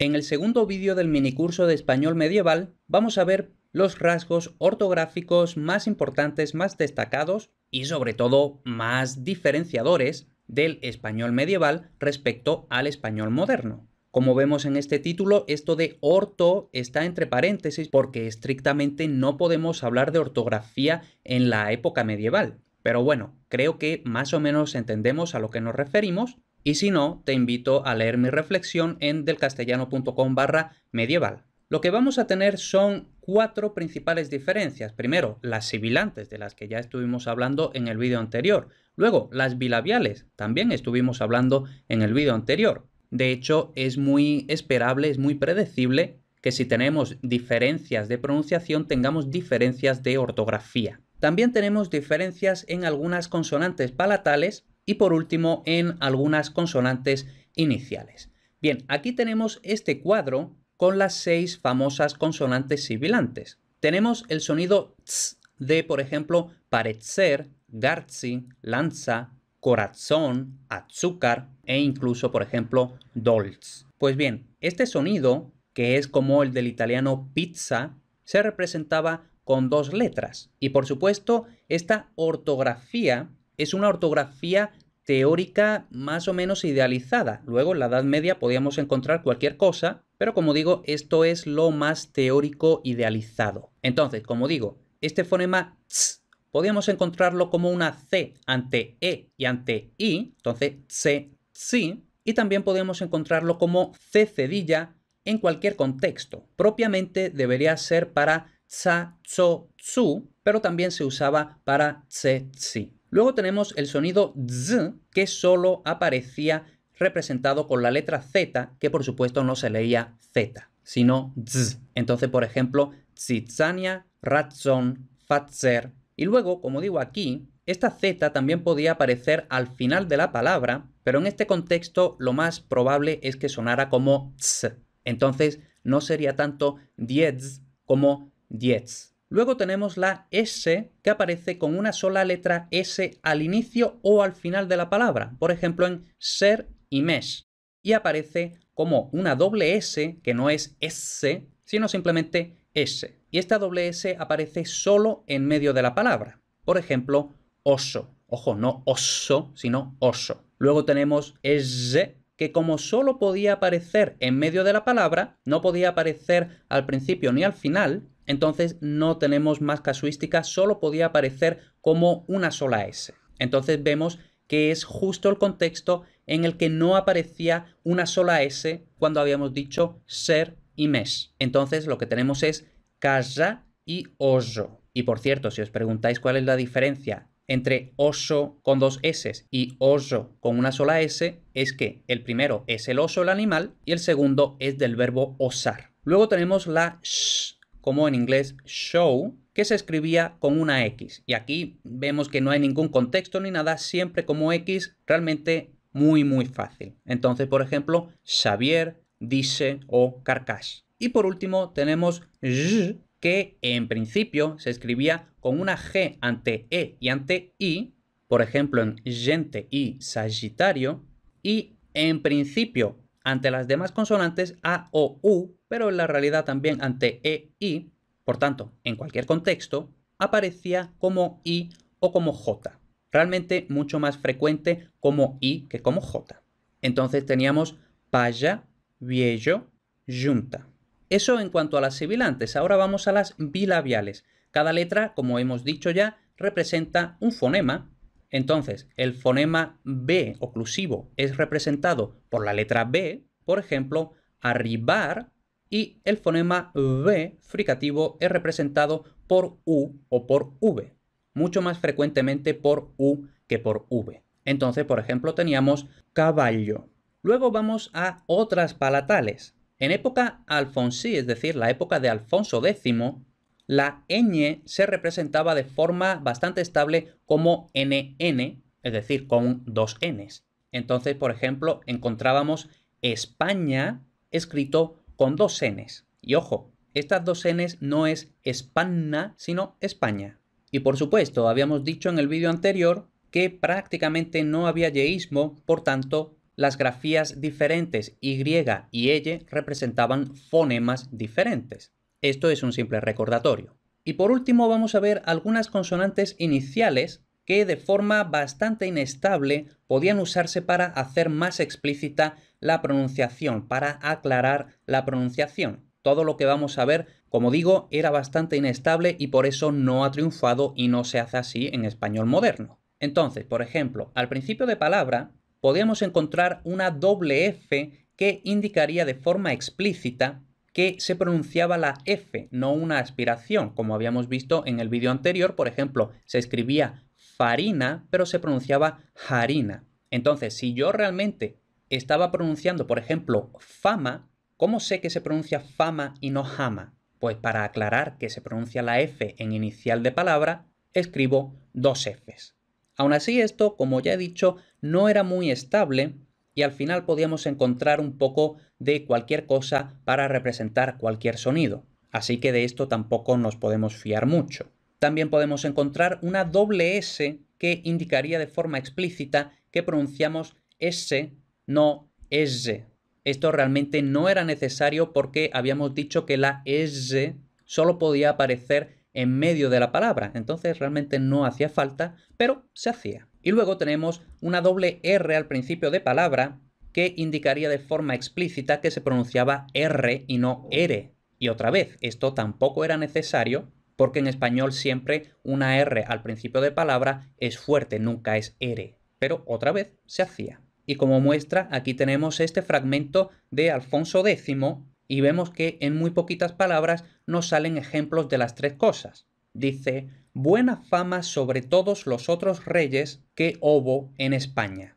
En el segundo vídeo del minicurso de español medieval vamos a ver los rasgos ortográficos más importantes, más destacados y sobre todo más diferenciadores del español medieval respecto al español moderno. Como vemos en este título, esto de orto está entre paréntesis porque estrictamente no podemos hablar de ortografía en la época medieval. Pero bueno, creo que más o menos entendemos a lo que nos referimos y si no, te invito a leer mi reflexión en delcastellano.com barra medieval. Lo que vamos a tener son cuatro principales diferencias. Primero, las sibilantes, de las que ya estuvimos hablando en el vídeo anterior. Luego, las bilabiales, también estuvimos hablando en el vídeo anterior. De hecho, es muy esperable, es muy predecible que si tenemos diferencias de pronunciación, tengamos diferencias de ortografía. También tenemos diferencias en algunas consonantes palatales y por último en algunas consonantes iniciales. Bien, aquí tenemos este cuadro con las seis famosas consonantes sibilantes. Tenemos el sonido ts de, por ejemplo, parecer, garzi, lanza, corazón, azúcar e incluso, por ejemplo, dolz. Pues bien, este sonido, que es como el del italiano pizza, se representaba con dos letras. Y por supuesto, esta ortografía es una ortografía teórica más o menos idealizada. Luego, en la Edad Media podíamos encontrar cualquier cosa, pero como digo, esto es lo más teórico idealizado. Entonces, como digo, este fonema ts podíamos encontrarlo como una c ante e y ante i, entonces c, y también podíamos encontrarlo como c cedilla en cualquier contexto. Propiamente debería ser para tsa, tso, tsu, pero también se usaba para tse, tsi. Luego tenemos el sonido z, que solo aparecía representado con la letra z, que por supuesto no se leía z, sino z. Entonces, por ejemplo, Zizania, ratzon, fatzer. Y luego, como digo aquí, esta z también podía aparecer al final de la palabra, pero en este contexto lo más probable es que sonara como ts. Entonces, no sería tanto diez como diez. Luego tenemos la S que aparece con una sola letra S al inicio o al final de la palabra, por ejemplo en ser y mes, y aparece como una doble S que no es S, sino simplemente S. Y esta doble S aparece solo en medio de la palabra, por ejemplo oso. Ojo, no oso, sino oso. Luego tenemos S que como solo podía aparecer en medio de la palabra, no podía aparecer al principio ni al final, entonces no tenemos más casuística, solo podía aparecer como una sola S. Entonces vemos que es justo el contexto en el que no aparecía una sola S cuando habíamos dicho ser y mes. Entonces lo que tenemos es casa y oso. Y por cierto, si os preguntáis cuál es la diferencia entre oso con dos S y oso con una sola S, es que el primero es el oso, el animal, y el segundo es del verbo osar. Luego tenemos la sh como en inglés show, que se escribía con una X. Y aquí vemos que no hay ningún contexto ni nada, siempre como X, realmente muy, muy fácil. Entonces, por ejemplo, Xavier, dice o carcash. Y por último, tenemos j, que en principio se escribía con una G ante E y ante I, por ejemplo en gente y Sagitario, y en principio ante las demás consonantes A o U, pero en la realidad también ante E, I, por tanto, en cualquier contexto, aparecía como I o como J. Realmente mucho más frecuente como I que como J. Entonces teníamos paya, viejo, junta. Eso en cuanto a las sibilantes. Ahora vamos a las bilabiales. Cada letra, como hemos dicho ya, representa un fonema entonces, el fonema B oclusivo es representado por la letra B, por ejemplo, arribar, y el fonema B fricativo es representado por U o por V, mucho más frecuentemente por U que por V. Entonces, por ejemplo, teníamos caballo. Luego vamos a otras palatales. En época alfonsí, es decir, la época de Alfonso X, la ñ se representaba de forma bastante estable como nn, es decir, con dos n's. Entonces, por ejemplo, encontrábamos España escrito con dos n's. Y ojo, estas dos n's no es España, sino España. Y por supuesto, habíamos dicho en el vídeo anterior que prácticamente no había yeísmo, por tanto, las grafías diferentes y y y e, representaban fonemas diferentes. Esto es un simple recordatorio. Y por último vamos a ver algunas consonantes iniciales que de forma bastante inestable podían usarse para hacer más explícita la pronunciación, para aclarar la pronunciación. Todo lo que vamos a ver, como digo, era bastante inestable y por eso no ha triunfado y no se hace así en español moderno. Entonces, por ejemplo, al principio de palabra podíamos encontrar una doble F que indicaría de forma explícita que se pronunciaba la F, no una aspiración. Como habíamos visto en el vídeo anterior, por ejemplo, se escribía farina, pero se pronunciaba harina. Entonces, si yo realmente estaba pronunciando, por ejemplo, fama, ¿cómo sé que se pronuncia fama y no jama? Pues para aclarar que se pronuncia la F en inicial de palabra, escribo dos Fs. Aún así, esto, como ya he dicho, no era muy estable y al final podíamos encontrar un poco de cualquier cosa para representar cualquier sonido, así que de esto tampoco nos podemos fiar mucho. También podemos encontrar una doble S que indicaría de forma explícita que pronunciamos S, no S. Esto realmente no era necesario porque habíamos dicho que la S solo podía aparecer en medio de la palabra, entonces realmente no hacía falta, pero se hacía. Y luego tenemos una doble R al principio de palabra que indicaría de forma explícita que se pronunciaba R y no R. Y otra vez, esto tampoco era necesario porque en español siempre una R al principio de palabra es fuerte, nunca es R. Pero otra vez se hacía. Y como muestra, aquí tenemos este fragmento de Alfonso X y vemos que en muy poquitas palabras nos salen ejemplos de las tres cosas. Dice, buena fama sobre todos los otros reyes que hubo en España.